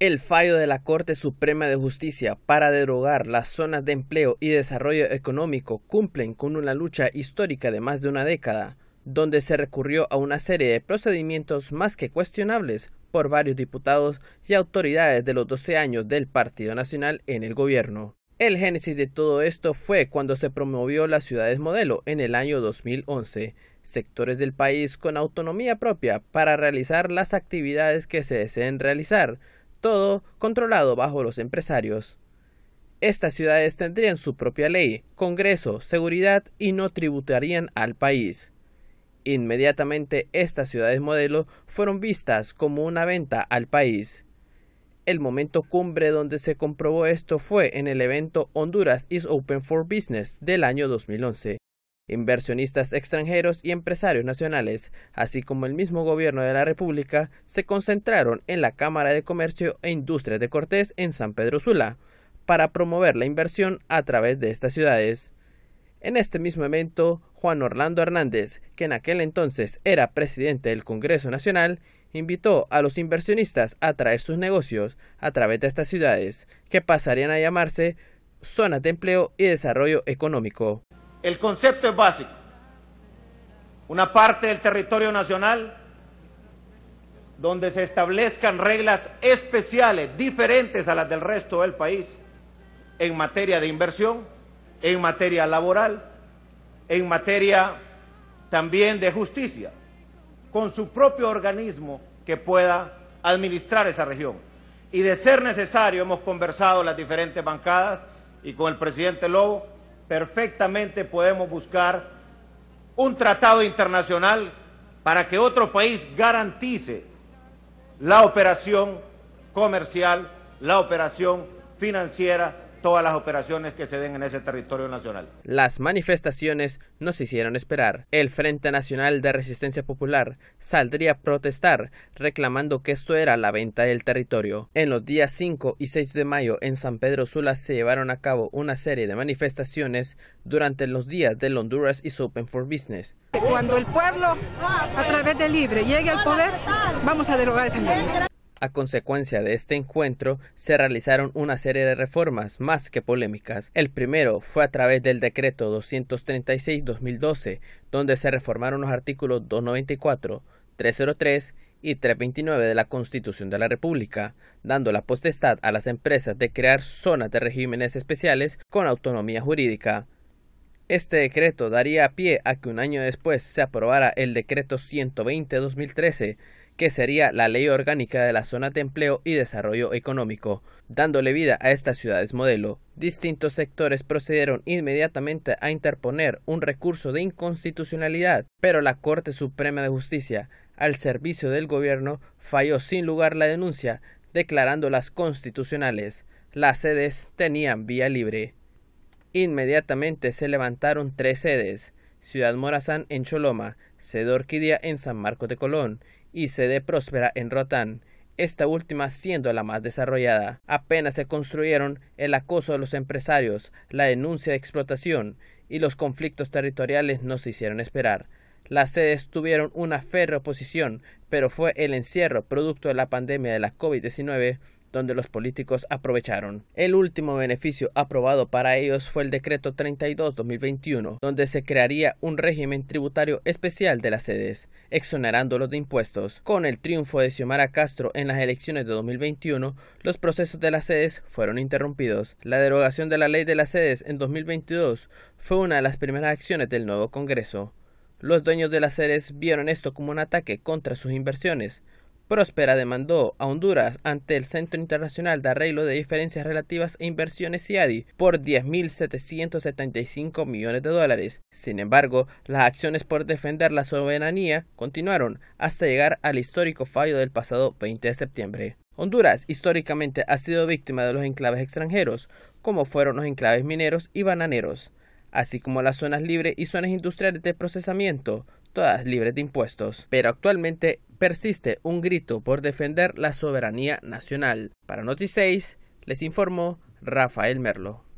El fallo de la Corte Suprema de Justicia para derogar las zonas de empleo y desarrollo económico cumplen con una lucha histórica de más de una década, donde se recurrió a una serie de procedimientos más que cuestionables por varios diputados y autoridades de los 12 años del Partido Nacional en el gobierno. El génesis de todo esto fue cuando se promovió las ciudades modelo en el año 2011, sectores del país con autonomía propia para realizar las actividades que se deseen realizar, todo controlado bajo los empresarios. Estas ciudades tendrían su propia ley, Congreso, seguridad y no tributarían al país. Inmediatamente estas ciudades modelo fueron vistas como una venta al país. El momento cumbre donde se comprobó esto fue en el evento Honduras is Open for Business del año 2011. Inversionistas extranjeros y empresarios nacionales, así como el mismo gobierno de la República, se concentraron en la Cámara de Comercio e Industria de Cortés en San Pedro Sula para promover la inversión a través de estas ciudades. En este mismo evento, Juan Orlando Hernández, que en aquel entonces era presidente del Congreso Nacional, invitó a los inversionistas a traer sus negocios a través de estas ciudades, que pasarían a llamarse zonas de empleo y desarrollo económico. El concepto es básico. Una parte del territorio nacional donde se establezcan reglas especiales, diferentes a las del resto del país, en materia de inversión, en materia laboral, en materia también de justicia, con su propio organismo que pueda administrar esa región. Y de ser necesario, hemos conversado las diferentes bancadas y con el presidente Lobo, perfectamente podemos buscar un tratado internacional para que otro país garantice la operación comercial, la operación financiera todas las operaciones que se den en ese territorio nacional. Las manifestaciones nos hicieron esperar. El Frente Nacional de Resistencia Popular saldría a protestar, reclamando que esto era la venta del territorio. En los días 5 y 6 de mayo en San Pedro Sula se llevaron a cabo una serie de manifestaciones durante los días del Honduras y Open for Business. Cuando el pueblo, a través de Libre, llegue al poder, vamos a derogar esa leyes. A consecuencia de este encuentro, se realizaron una serie de reformas más que polémicas. El primero fue a través del decreto 236-2012, donde se reformaron los artículos 294, 303 y 329 de la Constitución de la República, dando la potestad a las empresas de crear zonas de regímenes especiales con autonomía jurídica. Este decreto daría pie a que un año después se aprobara el decreto 120-2013, que sería la Ley Orgánica de la Zona de Empleo y Desarrollo Económico. Dándole vida a estas ciudades modelo, distintos sectores procedieron inmediatamente a interponer un recurso de inconstitucionalidad, pero la Corte Suprema de Justicia, al servicio del gobierno, falló sin lugar la denuncia, declarándolas constitucionales. Las sedes tenían vía libre. Inmediatamente se levantaron tres sedes, Ciudad Morazán en Choloma, Sede Orquídea en San Marcos de Colón y sede próspera en Rotán, esta última siendo la más desarrollada. Apenas se construyeron el acoso de los empresarios, la denuncia de explotación y los conflictos territoriales no se hicieron esperar. Las sedes tuvieron una férrea oposición, pero fue el encierro producto de la pandemia de la COVID-19 donde los políticos aprovecharon. El último beneficio aprobado para ellos fue el decreto 32-2021, donde se crearía un régimen tributario especial de las sedes, exonerándolos de impuestos. Con el triunfo de Xiomara Castro en las elecciones de 2021, los procesos de las sedes fueron interrumpidos. La derogación de la ley de las sedes en 2022 fue una de las primeras acciones del nuevo Congreso. Los dueños de las sedes vieron esto como un ataque contra sus inversiones, Próspera demandó a Honduras ante el Centro Internacional de Arreglo de Diferencias Relativas e Inversiones CIADI por 10.775 millones de dólares. Sin embargo, las acciones por defender la soberanía continuaron hasta llegar al histórico fallo del pasado 20 de septiembre. Honduras históricamente ha sido víctima de los enclaves extranjeros, como fueron los enclaves mineros y bananeros, así como las zonas libres y zonas industriales de procesamiento, todas libres de impuestos. Pero actualmente persiste un grito por defender la soberanía nacional. Para Noticéis, 6 les informó Rafael Merlo.